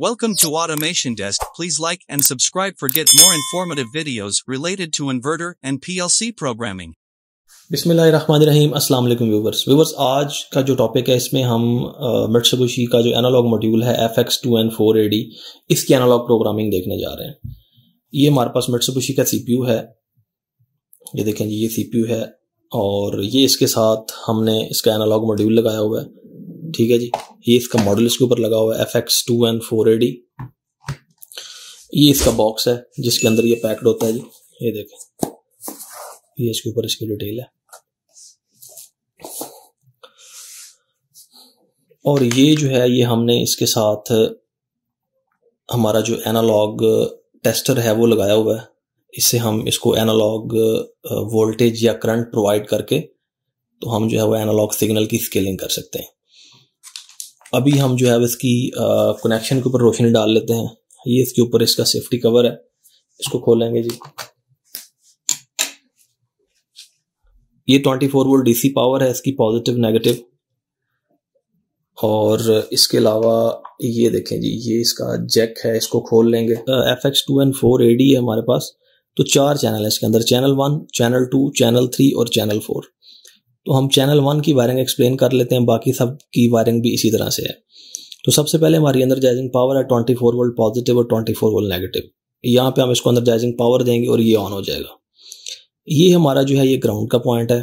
Welcome to Automation Desk. Please like and subscribe for get more informative videos related to inverter and PLC programming. बिसमीम अस्सलाम वालेकुम viewers viewers आज का जो topic है इसमें हम मिर्सबुशी का जो एनालॉग मॉड्यूल है F X two N four A D इसकी एनालॉग प्रोग्रामिंग देखने जा रहे हैं ये हमारे पास मिर्सबुशी का सीपीयू है ये देखें जी ये सीपीयू है और ये इसके साथ हमने इसका एनालॉग मॉड्यूल लगाया हुआ है ठीक है जी ये इसका मॉडल इसके ऊपर लगा हुआ है F X two N four A D ये इसका बॉक्स है जिसके अंदर ये पैक्ड होता है जी ये देखें ये इसके ऊपर इसकी डिटेल है और ये जो है ये हमने इसके साथ हमारा जो एनालॉग टेस्टर है वो लगाया हुआ है इससे हम इसको एनालॉग वोल्टेज या करंट प्रोवाइड करके तो हम जो है वो एनालॉग सिग्नल की स्केलिंग कर सकते हैं अभी हम जो है इसकी कनेक्शन के ऊपर रोशनी डाल लेते हैं ये इसके ऊपर इसका सेफ्टी कवर है इसको खोलेंगे जी ये 24 वोल्ट डीसी पावर है इसकी पॉजिटिव नेगेटिव और इसके अलावा ये देखें जी ये इसका जैक है इसको खोल लेंगे F X two and four है हमारे पास तो चार चैनल है इसके अंदर channel one channel two channel three और चैनल फोर तो हम चैनल वन की वायरिंग एक्सप्लेन कर लेते हैं बाकी सब की वायरिंग भी इसी तरह से है तो सबसे पहले हमारी एनर्जाइजिंग पावर है ट्वेंटी फोर वोल्ट पॉजिटिव और ट्वेंटी फोर वोल्ट नेगेटिव यहाँ पे हम इसको एनर्जाइजिंग पावर देंगे और ये ऑन हो जाएगा ये हमारा जो है ये ग्राउंड का पॉइंट है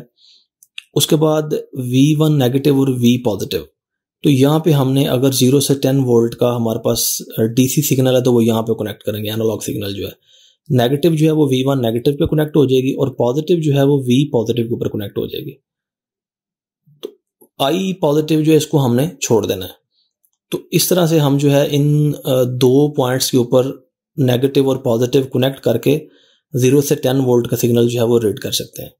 उसके बाद वी वन नेगेटिव और वी पॉजिटिव तो यहाँ पे हमने अगर जीरो से टेन वोल्ट का हमारे पास डीसी सिग्नल है तो वो यहाँ पे कनेक्ट करेंगे एनालॉग सिग्नल जो है नेगेटिव जो है वो वी वन नेगेटिव पे कनेक्ट हो जाएगी और पॉजिटिव जो है वो वी पॉजिटिव के ऊपर कनेक्ट हो जाएगी आई पॉजिटिव जो है इसको हमने छोड़ देना है तो इस तरह से हम जो है इन दो पॉइंट्स के ऊपर नेगेटिव और पॉजिटिव कनेक्ट करके ज़ीरो से टेन वोल्ट का सिग्नल जो है वो रीड कर सकते हैं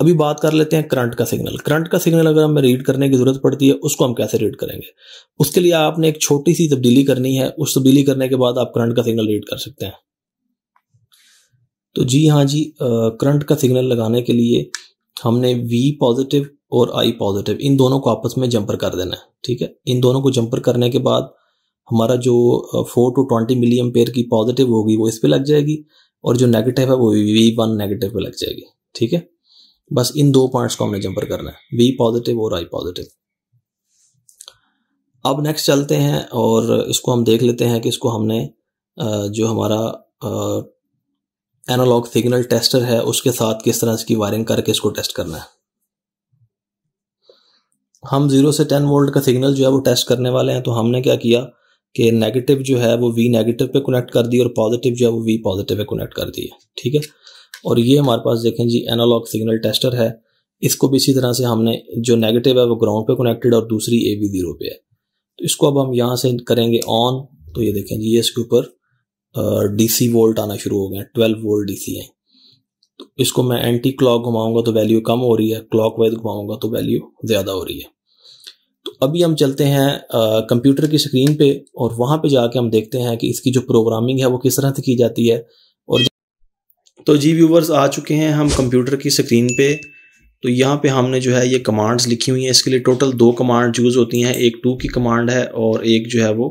अभी बात कर लेते हैं करंट का सिग्नल करंट का सिग्नल अगर हमें रीड करने की ज़रूरत पड़ती है उसको हम कैसे रीड करेंगे उसके लिए आपने एक छोटी सी तब्दीली करनी है उस तब्दीली करने के बाद आप करंट का सिग्नल रीड कर सकते हैं तो जी हाँ जी करंट का सिग्नल लगाने के लिए हमने वी पॉजिटिव और आई पॉजिटिव इन दोनों को आपस में जंपर कर देना है ठीक है इन दोनों को जंपर करने के बाद हमारा जो four to twenty milliampere की पॉजिटिव होगी वो इस पर लग जाएगी और जो नेगेटिव है वो वी वन नेगेटिव पे लग जाएगी ठीक है बस इन दो पॉइंट्स को हमने जंपर करना है वी पॉजिटिव और आई पॉजिटिव अब नेक्स्ट चलते हैं और इसको हम देख लेते हैं कि इसको हमने जो हमारा एनालॉग सिग्नल टेस्टर है उसके साथ किस तरह इसकी वायरिंग करके इसको टेस्ट करना है हम ज़ीरो से टेन वोल्ट का सिग्नल जो है वो टेस्ट करने वाले हैं तो हमने क्या किया कि नेगेटिव जो है वो वी नेगेटिव पे कनेक्ट कर दी और पॉजिटिव जो है वो वी पॉजिटिव पे कनेक्ट कर दिए ठीक है और ये हमारे पास देखें जी एनालॉग सिग्नल टेस्टर है इसको भी इसी तरह से हमने जो नेगेटिव है वो ग्राउंड पे कनेक्टेड और दूसरी ए वी जीरो पे है तो इसको अब हम यहाँ से करेंगे ऑन तो ये देखें जी ये इसके ऊपर डी वोल्ट आना शुरू हो गए ट्वेल्व वोल्ट डी है तो इसको मैं एंटी क्लॉक घुमाऊंगा तो वैल्यू कम हो रही है क्लॉक वाइज घुमाऊंगा तो वैल्यू ज़्यादा हो रही है तो अभी हम चलते हैं कंप्यूटर की स्क्रीन पे और वहाँ पे जाके हम देखते हैं कि इसकी जो प्रोग्रामिंग है वो किस तरह से की जाती है और तो जी व्यूवर्स आ चुके हैं हम कंप्यूटर की स्क्रीन पे तो यहाँ पे हमने जो है ये कमांड्स लिखी हुई हैं इसके लिए टोटल दो कमांड यूज़ होती हैं एक टू की कमांड है और एक जो है वो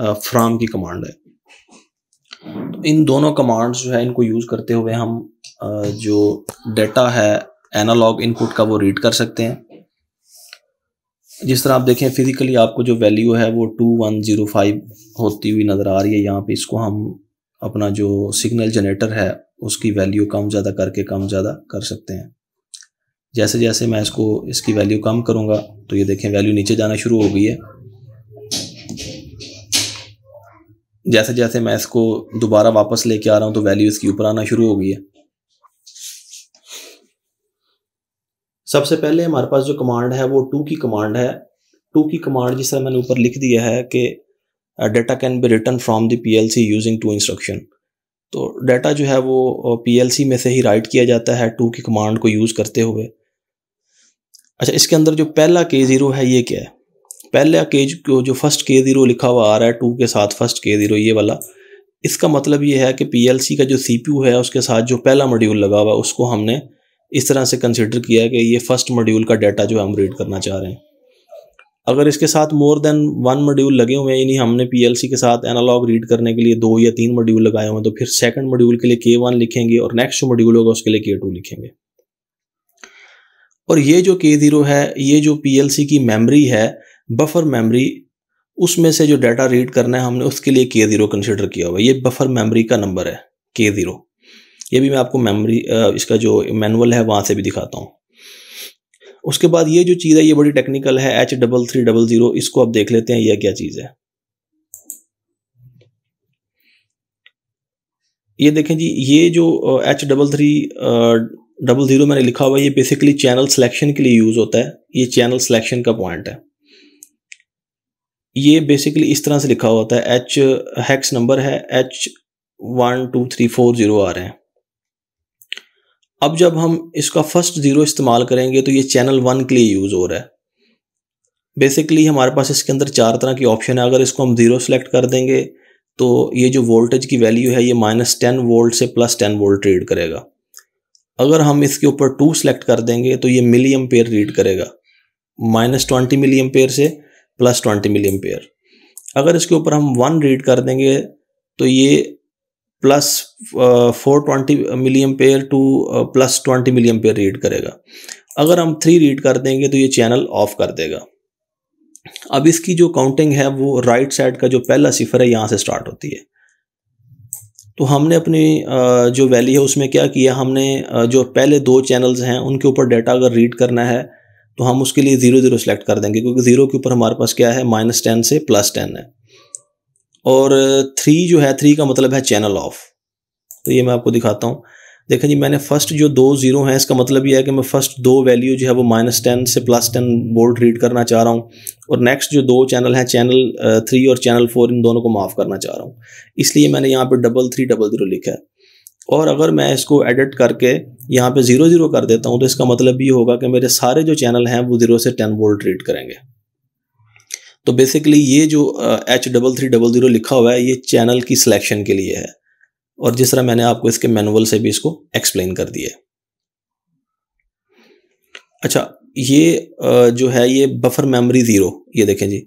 फ्राम की कमांड है तो इन दोनों कमांड्स जो है इनको यूज़ करते हुए हम जो डेटा है एनालॉग इनपुट का वो रीड कर सकते हैं जिस तरह आप देखें फिजिकली आपको जो वैल्यू है वो टू वन ज़ीरो फाइव होती हुई नज़र आ रही है यहाँ पे इसको हम अपना जो सिग्नल जनरेटर है उसकी वैल्यू कम ज़्यादा करके कम ज़्यादा कर सकते हैं जैसे जैसे मैं इसको इसकी वैल्यू कम करूंगा तो ये देखें वैल्यू नीचे जाना शुरू हो गई है जैसे जैसे मैं इसको दोबारा वापस लेके आ रहा हूँ तो वैल्यू इसकी ऊपर आना शुरू हो गई है सबसे पहले हमारे पास जो कमांड है वो टू की कमांड है टू की कमांड जिस तरह मैंने ऊपर लिख दिया है कि data can be return from the PLC using to instruction तो डाटा जो है वो पीएलसी uh, में से ही राइट किया जाता है टू की कमांड को यूज़ करते हुए अच्छा इसके अंदर जो पहला के ज़ीरो है ये क्या है पहला केज को जो फर्स्ट के ज़ीरो लिखा हुआ आ रहा है टू के साथ फर्स्ट के ज़ीरो ये वाला इसका मतलब ये है कि पी का जो सी है उसके साथ जो पहला मॉड्यूल लगा हुआ है उसको हमने इस तरह से कंसिडर किया है कि ये फर्स्ट मॉड्यूल का डाटा जो हम रीड करना चाह रहे हैं अगर इसके साथ मोर देन वन मॉड्यूल लगे हुए हैं यानी हमने पी के साथ एनालॉग रीड करने के लिए दो या तीन मॉड्यूल लगाए हुए हैं तो फिर सेकंड मॉड्यूल के लिए के वन लिखेंगे और नेक्स्ट जो मॉड्यूल होगा उसके लिए के टू लिखेंगे और ये जो के ज़ीरो है ये जो पी की मेमरी है बफर मेमोरी उसमें से जो डाटा रीड करना है हमने उसके लिए के ज़ीरो कंसिडर किया हुआ है ये बफर मेमोरी का नंबर है के ज़ीरो ये भी मैं आपको मेमोरी इसका जो मैनुअल है वहाँ से भी दिखाता हूँ उसके बाद ये जो चीज़ है ये बड़ी टेक्निकल है H double three double zero इसको आप देख लेते हैं यह क्या चीज़ है ये देखें जी ये जो H double three double zero मैंने लिखा हुआ है ये बेसिकली चैनल सिलेक्शन के लिए यूज़ होता है ये चैनल सिलेक्शन का पॉइंट है ये बेसिकली इस तरह से लिखा होता है एच हैक्स नंबर है H one two three four zero आ रहे हैं अब जब हम इसका फर्स्ट ज़ीरो इस्तेमाल करेंगे तो ये चैनल वन के लिए यूज़ हो रहा है बेसिकली हमारे पास इसके अंदर चार तरह की ऑप्शन है अगर इसको हम ज़ीरो सेलेक्ट कर देंगे तो ये जो वोल्टेज की वैल्यू है ये माइनस टेन वोल्ट से प्लस टेन वोल्ट रीड करेगा अगर हम इसके ऊपर टू सेलेक्ट कर देंगे तो ये मिलियम पेयर रीड करेगा माइनस ट्वेंटी मिलियम पेयर से प्लस ट्वेंटी मिली एम्पेयर अगर इसके ऊपर हम वन रीड कर देंगे तो ये plus four twenty milliampere to plus twenty milliampere read करेगा अगर हम थ्री रीड कर देंगे तो ये चैनल ऑफ कर देगा अब इसकी जो काउंटिंग है वो राइट साइड का जो पहला सिफर है यहाँ से स्टार्ट होती है तो हमने अपनी uh, जो वैली है उसमें क्या किया हमने uh, जो पहले दो चैनल्स हैं उनके ऊपर डाटा अगर रीड करना है तो हम उसके लिए ज़ीरो ज़ीरो सेलेक्ट कर देंगे क्योंकि ज़ीरो के ऊपर हमारे पास क्या है माइनस टेन से प्लस टेन है और थ्री जो है थ्री का मतलब है चैनल ऑफ तो ये मैं आपको दिखाता हूँ देखें जी मैंने फर्स्ट जो दो ज़ीरो हैं इसका मतलब ये है कि मैं फर्स्ट दो वैल्यू जो है वो माइनस टेन से प्लस टेन बोल्ट रीड करना चाह रहा हूँ और नेक्स्ट जो दो चैनल हैं चैनल थ्री uh, और चैनल फोर इन दोनों को माफ़ करना चाह रहा हूँ इसलिए मैंने यहाँ पर डबल थ्री डबल ज़ीरो लिखा है और अगर मैं इसको एडिट करके यहाँ पे ज़ीरो ज़ीरो कर देता हूँ तो इसका मतलब ये होगा कि मेरे सारे जो चैनल हैं वो ज़ीरो से टेन वोल्ट रीड करेंगे तो बेसिकली ये जो H double three double zero लिखा हुआ है ये चैनल की सिलेक्शन के लिए है और जिस तरह मैंने आपको इसके मैनुअल से भी इसको एक्सप्लेन कर दिया अच्छा ये जो है ये बफर मेमोरी ज़ीरो ये देखें जी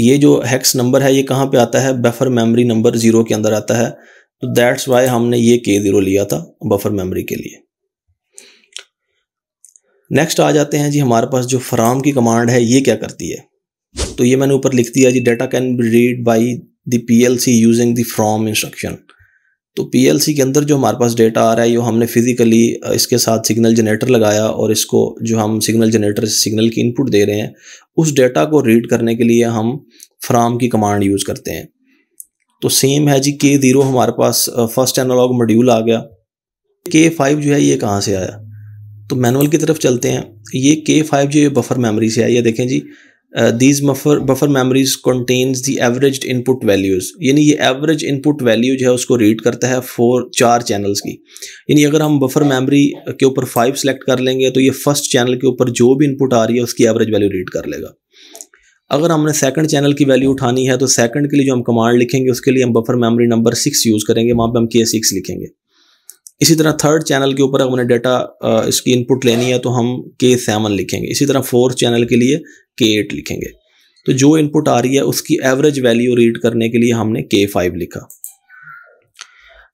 ये जो हैक्स नंबर है ये कहाँ पे आता है बफर मेमोरी नंबर ज़ीरो के अंदर आता है तो दैट्स वाई हमने ये के ज़ीरो लिया था बफर मेमोरी के लिए नेक्स्ट आ जाते हैं जी हमारे पास जो फ्राम की कमांड है ये क्या करती है तो ये मैंने ऊपर लिख दिया जी data can be read by the L C using the from instruction तो पी एल सी के अंदर जो हमारे पास डेटा आ रहा है जो हमने फिजिकली इसके साथ सिग्नल जनरेटर लगाया और इसको जो हम सिग्नल जनरेटर से सिग्नल की इनपुट दे रहे हैं उस डेटा को रीड करने के लिए हम फ्राम की कमांड यूज़ करते हैं तो सेम है जी के ज़ीरो हमारे पास फर्स्ट एनालॉग मॉड्यूल आ गया के फाइव जो है ये कहाँ से आया तो मैनुअल की तरफ चलते हैं ये के फाइव जो ये बफर मेमोरी से आई है देखें जी these buffer buffer memories contains the average input values यानी ये एवरेज इनपुट वैल्यू जो है उसको रीड करता है फोर चार चैनल्स की यानी अगर हम बफर मेमोरी के ऊपर फाइव सेलेक्ट कर लेंगे तो ये फर्स्ट चैनल के ऊपर जो भी इनपुट आ रही है उसकी एवरेज वैल्यू रीड कर लेगा अगर हमने सेकंड चैनल की वैल्यू उठानी है तो सेकंड के लिए जो हम कमांड लिखेंगे उसके लिए हम buffer memory number six use करेंगे वहाँ पे हम के सिक्स लिखेंगे इसी तरह थर्ड चैनल के ऊपर अगर हमने डाटा इसकी इनपुट लेनी है तो हम के सेवन लिखेंगे इसी तरह फोर्थ चैनल के लिए के एट लिखेंगे तो जो इनपुट आ रही है उसकी एवरेज वैल्यू रीड करने के लिए हमने के फाइव लिखा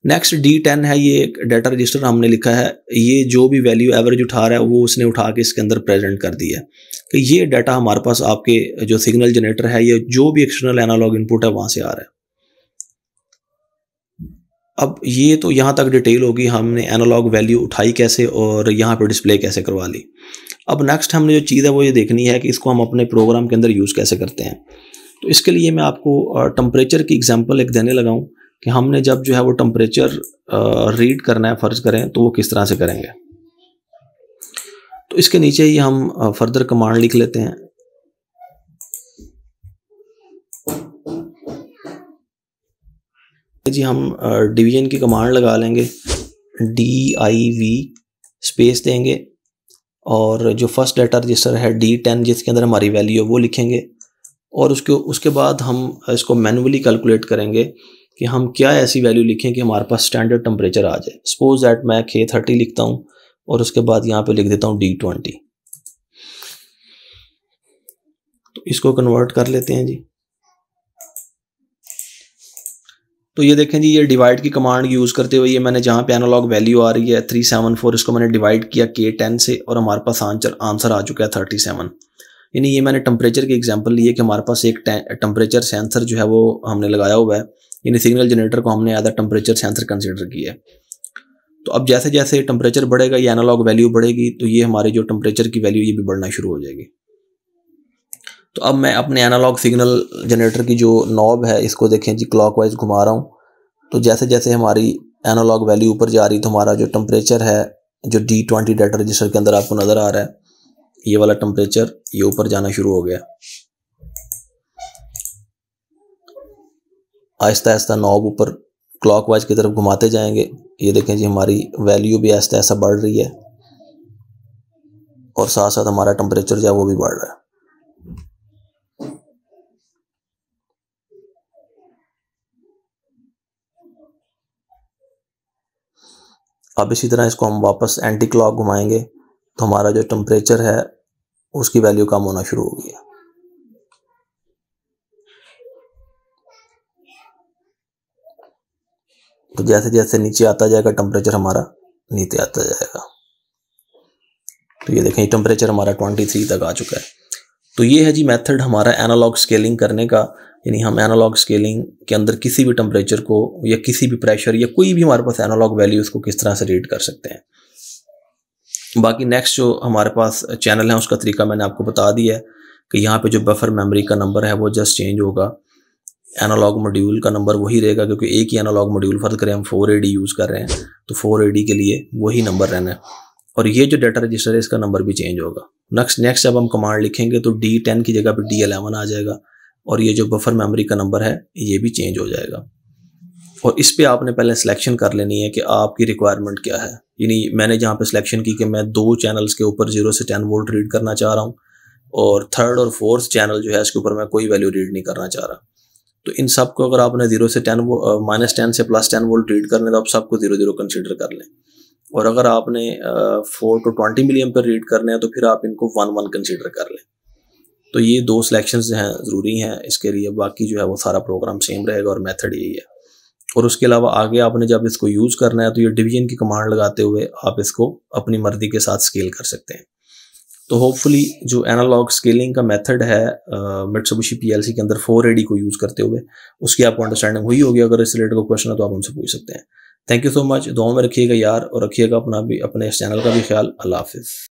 नेक्स्ट डी टेन है ये एक डाटा रजिस्टर हमने लिखा है ये जो भी वैल्यू एवरेज उठा रहा है वो उसने उठा के इसके अंदर प्रेजेंट कर दिया है कि तो ये डाटा हमारे पास आपके जो सिग्नल जनरेटर है या जो भी एक्सटर्नल एनालॉग इनपुट है वहाँ से आ रहा है अब ये तो यहाँ तक डिटेल होगी हमने एनालॉग वैल्यू उठाई कैसे और यहाँ पर डिस्प्ले कैसे करवा ली अब नेक्स्ट हमने जो चीज़ है वो ये देखनी है कि इसको हम अपने प्रोग्राम के अंदर यूज़ कैसे करते हैं तो इसके लिए मैं आपको टेम्परेचर की एग्जाम्पल एक देने लगाऊँ कि हमने जब जो है वो टेम्परेचर रीड करना है फर्ज करें तो वो किस तरह से करेंगे तो इसके नीचे ही हम फर्दर कमांड लिख लेते हैं जी हम डिवीजन की कमांड लगा लेंगे डी आई वी स्पेस देंगे और जो फर्स्ट लेटर रजिस्टर है डी टेन जिसके अंदर हमारी वैल्यू है वो लिखेंगे और उसके उसके बाद हम इसको मैनुअली कैलकुलेट करेंगे कि हम क्या ऐसी वैल्यू लिखें कि हमारे पास स्टैंडर्ड टेम्परेचर आ जाए सपोज दैट मैं के थर्टी लिखता हूँ और उसके बाद यहाँ पे लिख देता हूँ डी ट्वेंटी तो इसको कन्वर्ट कर लेते हैं जी तो ये देखें जी ये डिवाइड की कमांड यूज़ करते हुए ये मैंने जहाँ पे एनालॉग वैल्यू आ रही है थ्री सेवन फोर इसको मैंने डिवाइड किया के टेन से और हमारे पास आंसर आंसर आ चुका है थर्टी सेवन यानी ये मैंने टेम्परेचर की एग्जांपल लिए कि हमारे पास एक टेम्परेचर सेंसर जो है वो हमने लगाया हुआ है यानी सिग्नल जनरेटर को हमने आधा टेम्परेचर सेंसर कंसिडर किया है तो अब जैसे जैसे टेम्परेचर बढ़ेगा या एनालॉग वैल्यू बढ़ेगी तो ये हमारे जो टेम्परेचर की वैल्यू ये भी बढ़ना शुरू हो जाएगी तो अब मैं अपने एनालॉग सिग्नल जनरेटर की जो नॉब है इसको देखें जी क्लॉकवाइज घुमा रहा हूँ तो जैसे जैसे हमारी एनालॉग वैल्यू ऊपर जा रही तो हमारा जो टेम्परेचर है जो डी ट्वेंटी डाटा रजिस्टर के अंदर आपको नज़र आ रहा है ये वाला टेम्परेचर ये ऊपर जाना शुरू हो गया आहिस्ता आहिस्ता नॉब ऊपर क्लॉक वाइज की तरफ घुमाते जाएंगे ये देखें जी हमारी वैल्यू भी आहिस्ता आहिस्ता बढ़ रही है और साथ साथ हमारा टेम्परेचर जो है वो भी बढ़ रहा है अब इसी तरह इसको हम वापस एंटी क्लॉक घुमाएंगे तो हमारा जो टेम्परेचर है उसकी वैल्यू कम होना शुरू हो गई है तो जैसे जैसे नीचे आता जाएगा टेम्परेचर हमारा नीचे आता जाएगा तो ये देखें टेम्परेचर हमारा ट्वेंटी थ्री तक आ चुका है तो ये है जी मेथड हमारा एनालॉग स्केलिंग करने का यानी हम एनालॉग स्केलिंग के अंदर किसी भी टेम्परेचर को या किसी भी प्रेशर या कोई भी हमारे पास एनालॉग वैल्यू उसको किस तरह से रीड कर सकते हैं बाकी नेक्स्ट जो हमारे पास चैनल है उसका तरीका मैंने आपको बता दिया है कि यहाँ पे जो बफर मेमोरी का नंबर है वो जस्ट चेंज होगा एनालॉग मॉड्यूल का नंबर वही रहेगा क्योंकि एक ही एनालॉग मॉड्यूल फर्ज करें हम फोर ए यूज़ कर रहे हैं तो फोर ए के लिए वही नंबर रहना है और ये जो डाटा रजिस्टर है इसका नंबर भी चेंज होगा नेक्स्ट नेक्स्ट जब हम कमांड लिखेंगे तो डी टेन की जगह पर डी एलेवन आ जाएगा और ये जो बफर मेमोरी का नंबर है ये भी चेंज हो जाएगा और इस पर आपने पहले सिलेक्शन कर लेनी है कि आपकी रिक्वायरमेंट क्या है यानी मैंने जहाँ पे सिलेक्शन की कि मैं दो चैनल्स के ऊपर जीरो से टेन वोल्ट रीड करना चाह रहा हूँ और थर्ड और फोर्थ चैनल जो है इसके ऊपर मैं कोई वैल्यू रीड नहीं करना चाह रहा तो इन सब को अगर आपने जीरो से टेन माइनस टेन से प्लस टेन वोल्ट रीड करने तो आप सबको जीरो जीरो कंसिडर कर लें और अगर आपने फोर टू ट्वेंटी मिलियन पर रीड करने हैं तो फिर आप इनको वन वन कंसिडर कर लें तो ये दो सिलेक्शन जो हैं ज़रूरी हैं इसके लिए बाकी जो है वो सारा प्रोग्राम सेम रहेगा और मेथड यही है और उसके अलावा आगे आपने जब इसको यूज़ करना है तो ये डिवीजन की कमांड लगाते हुए आप इसको अपनी मर्जी के साथ स्केल कर सकते हैं तो होपफुली जो एनालॉग स्केलिंग का मेथड है uh, पीएलसी के अंदर फोर एडी को यूज़ करते हुए उसकी आपको अंडरस्टैंडिंग हुई होगी अगर इस रिलेटेड कोई क्वेश्चन है तो आप उनसे पूछ सकते हैं थैंक यू सो मच दो में रखिएगा यार और रखिएगा अपना भी अपने इस चैनल का भी ख्याल अल्लाह हाफिज़